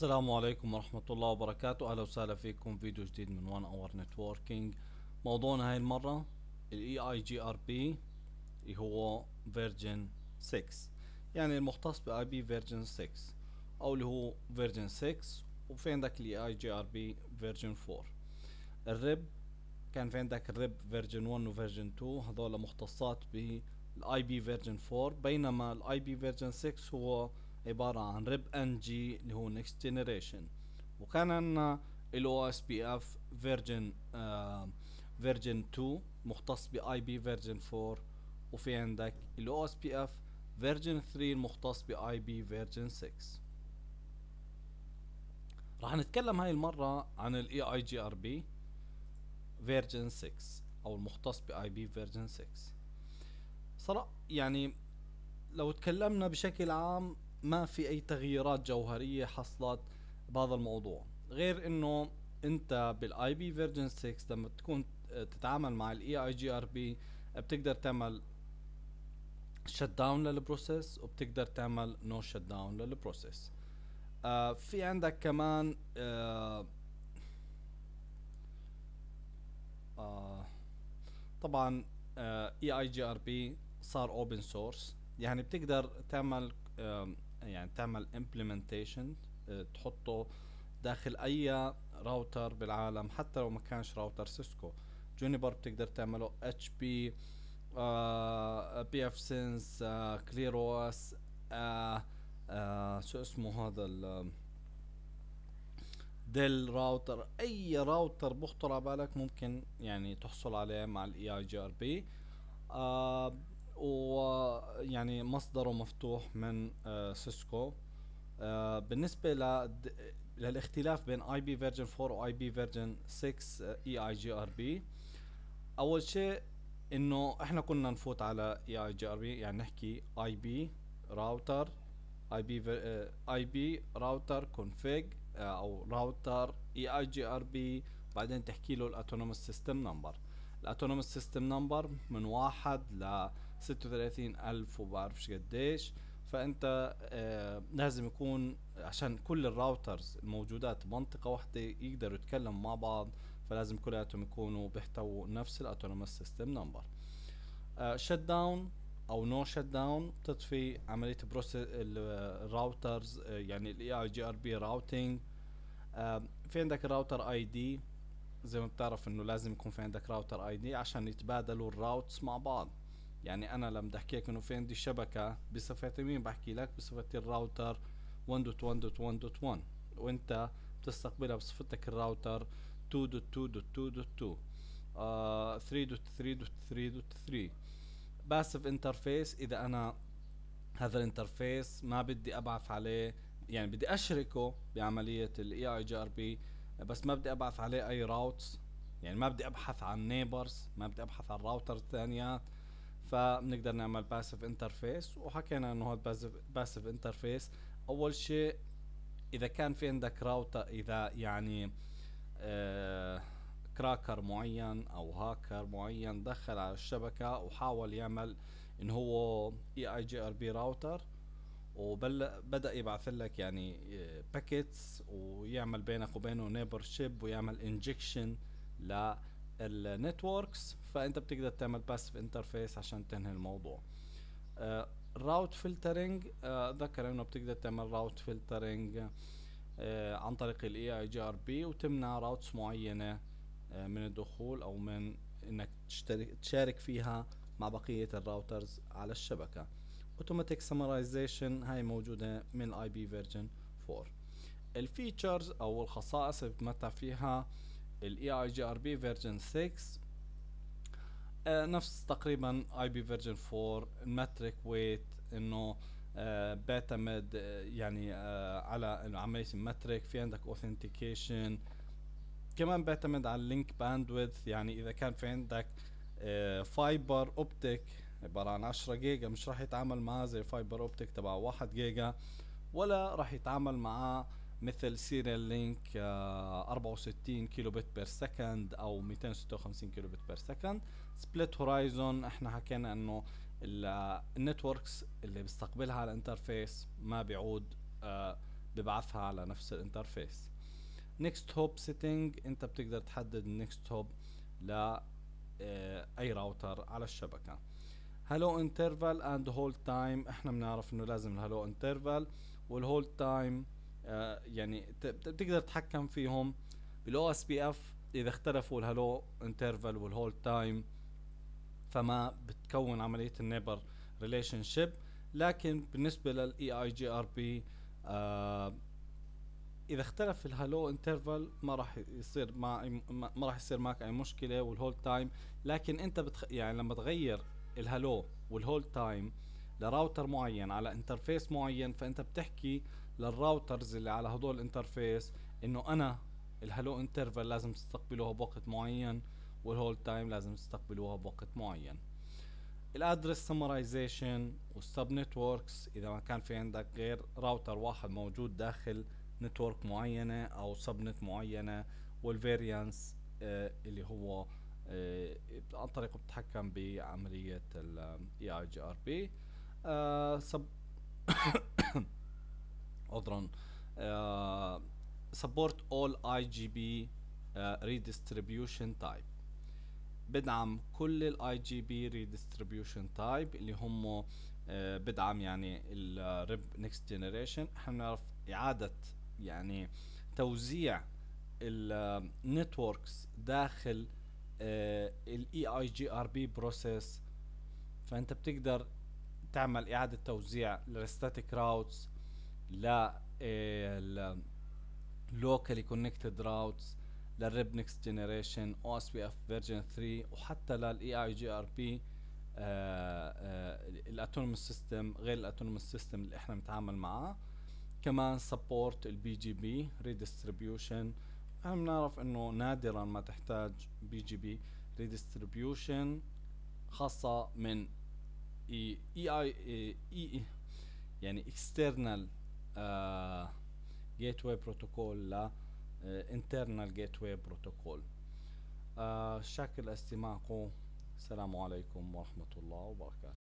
السلام عليكم ورحمة الله وبركاته أهلا وسهلا فيكم فيديو جديد من One اور Networking موضوعنا هاي المرة الـ EIGRP بي اللي هو فيرجن 6 يعني المختص بـ IP فيرجن 6 او اللي هو فيرجن 6 وفي عندك الـ EIGRP Version بي فيرجن 4 الرب كان في عندك الرب فيرجن 1 وفيرجن 2 هذول مختصات بـ IP فيرجن 4 بينما الـ IP فيرجن 6 هو عبارة عن ريب ان جي اللي هو نكست جنريشن وكان عندنا ال او اس بي اف فيرجن فيرجن 2 مختص باي بي فيرجن 4 وفي عندك ال او اس بي اف فيرجن 3 المختص باي بي فيرجن 6 راح نتكلم هاي المرة عن الاي اي جي ار بي فيرجن 6 او المختص باي بي فيرجن 6 صراحة يعني لو تكلمنا بشكل عام ما في اي تغييرات جوهريه حصلت بهذا الموضوع غير انه انت بالاي بي فيرجن 6 لما تكون تتعامل مع الاي اي جي ار بي بتقدر تعمل شت داون للبروسيس وبتقدر تعمل نو شت داون للبروسيس آه في عندك كمان آه آه طبعا اي اي جي ار بي صار اوبن سورس يعني بتقدر تعمل آه يعني تعمل امبلمنتيشن آه، تحطه داخل اي راوتر بالعالم حتى لو ما كانش راوتر سيسكو جونيبر بتقدر تعمله اتش بي بي اف سينس او اس شو اسمه هذا ديل راوتر آه، اي راوتر بخطر على بالك ممكن يعني تحصل عليه مع الاي اي جي ار بي ويعني مصدره مفتوح من آه، سيسكو آه، بالنسبة للاختلاف بين اي بي فيرجن 4 واي بي فيرجن 6 آه، اي اي جي ار بي اول شيء انه احنا كنا نفوت على اي اي جي ار بي يعني نحكي اي بي راوتر اي بي اي بي راوتر كونفيج او راوتر اي اي جي ار بي بعدين تحكي له الاتونوموس سيستم نمبر الاتونوموس سيستم نمبر من واحد ل ستة وثلاثين ألف وبعرفش قديش فأنت آه، لازم يكون عشان كل الراوترز الموجودات بمنطقة واحدة يقدروا يتكلموا مع بعض فلازم كلياتهم يكونوا بيحتووا نفس الأوتونومس سيستم نمبر شت داون او نو شت داون بتطفي عمليه بروسيس الراوترز آه، آه، يعني الاي اي جي ار بي راوتنج في عندك الراوتر اي دي زي ما بتعرف انه لازم يكون في عندك راوتر اي دي عشان يتبادلوا الراوتس مع بعض يعني انا لما بدي احكي لك انه في عندي شبكه بصفتي مين بحكي لك بصفتي الراوتر 1.1.1.1 وانت بتستقبلها بصفتك الراوتر 2.2.2.2 3.3.3.3 باسف انترفيس اذا انا هذا الانترفيس ما بدي ابعث عليه يعني بدي اشركه بعمليه الاي اي جي ار بي بس ما بدي ابعث عليه اي راوتس يعني ما بدي ابحث عن نيبرز ما بدي ابحث عن راوتر ثانيات فبنقدر نعمل باسيف انترفيس وحكينا انه هذا باسيف انترفيس اول شيء اذا كان في عندك راوتر اذا يعني كراكر آه، معين او هاكر معين دخل على الشبكه وحاول يعمل ان هو اي اي جي ار بي راوتر وبدا يبعث لك يعني باكيتس آه، ويعمل بينك وبينه نيبر شيب ويعمل انجكشن للنتوركس فانت بتقدر تعمل باسف انترفيس عشان تنهي الموضوع الراوت فلترنج ذكر انه بتقدر تعمل راوت آه، فلترنج عن طريق الاي اي جي ار بي وتمنع راوتس معينه آه، من الدخول او من انك تشترك تشارك فيها مع بقيه الراوترز على الشبكه اوتوماتيك سمرايزيشن هاي موجوده من الاي بي فيرجن 4 الفيتشرز او الخصائص اللي بتمتع فيها الاي اي جي ار بي فيرجن 6 آه، نفس تقريبا اي بي فيرجن 4 المترك ويت انه بيتا آه، ميد آه، يعني على عمليه عم في عندك اوثنتيكيشن كمان بيعتمد على اللينك باندويث يعني اذا كان في عندك فايبر اوبتيك عبارة عن 10 جيجا مش راح يتعامل معاه زي فايبر اوبتيك تبع 1 جيجا ولا راح يتعامل معاه مثل سيريال لينك 64 كيلو بت بير سكند او 256 كيلو بت بير سكند سبليت هورايزون احنا حكينا انه النتوركس آه، اللي بيستقبلها على الانترفيس ما بيعود آه، ببعثها على نفس الانترفيس نيكست هوب سيتنج انت بتقدر تحدد النيكست هوب ل آه، اي راوتر على الشبكه هلو انترفال اند هولد تايم احنا بنعرف انه لازم الهلو انترفال والهولد تايم آه، يعني بتقدر تتحكم فيهم بالاو اس بي اف اذا اختلفوا الهلو انترفال والهولد تايم فما بتكون عمليه النيبر ريليشن شيب لكن بالنسبه للاي اي جي ار بي اذا اختلف الهلو انترفال ما راح يصير ما ما راح يصير معك اي مشكله والهولد تايم لكن انت بتخ... يعني لما تغير الهلو والهولد تايم لراوتر معين على انترفيس معين فانت بتحكي للراوترز اللي على هدول الانترفيس انه انا الهلو انترفال لازم تستقبلوها بوقت معين والهول تايم لازم تستقبلوها بوقت معين الادرس سمرايزيشن والسب نتوركس اذا ما كان في عندك غير راوتر واحد موجود داخل نتورك معينه او سب نت معينه والفيريانس آه اللي هو آه عن طريقه بتتحكم بعمليه الاي اي جي ار بي آه، سب عذرا سبورت اول اي جي بي ريديستريبيوشن تايب بدعم كل الاي جي بي ريديستريبيوشن تايب اللي هم آه، بدعم يعني الريب نيكست جنريشن احنا بنعرف اعاده يعني توزيع النتوركس داخل الاي اي جي ار بي بروسيس فانت بتقدر تعمل اعاده توزيع للستاتيك راوتس ل لوكالي كونكتد راوتس للريب نكست جنريشن او اس بي اف فيرجن 3 وحتى للاي اي جي ار بي الاتونومس سيستم غير الاتونومس سيستم اللي احنا بنتعامل معاه كمان سبورت البي جي بي ريديستريبيوشن احنا بنعرف انه نادرا ما تحتاج بي جي بي ريديستريبيوشن خاصه من اي اي اي, اي يعني اكسترنال جيت واي بروتوكول ل انترنال جيت واي بروتوكول شكل استماعكم السلام عليكم ورحمة الله وبركاته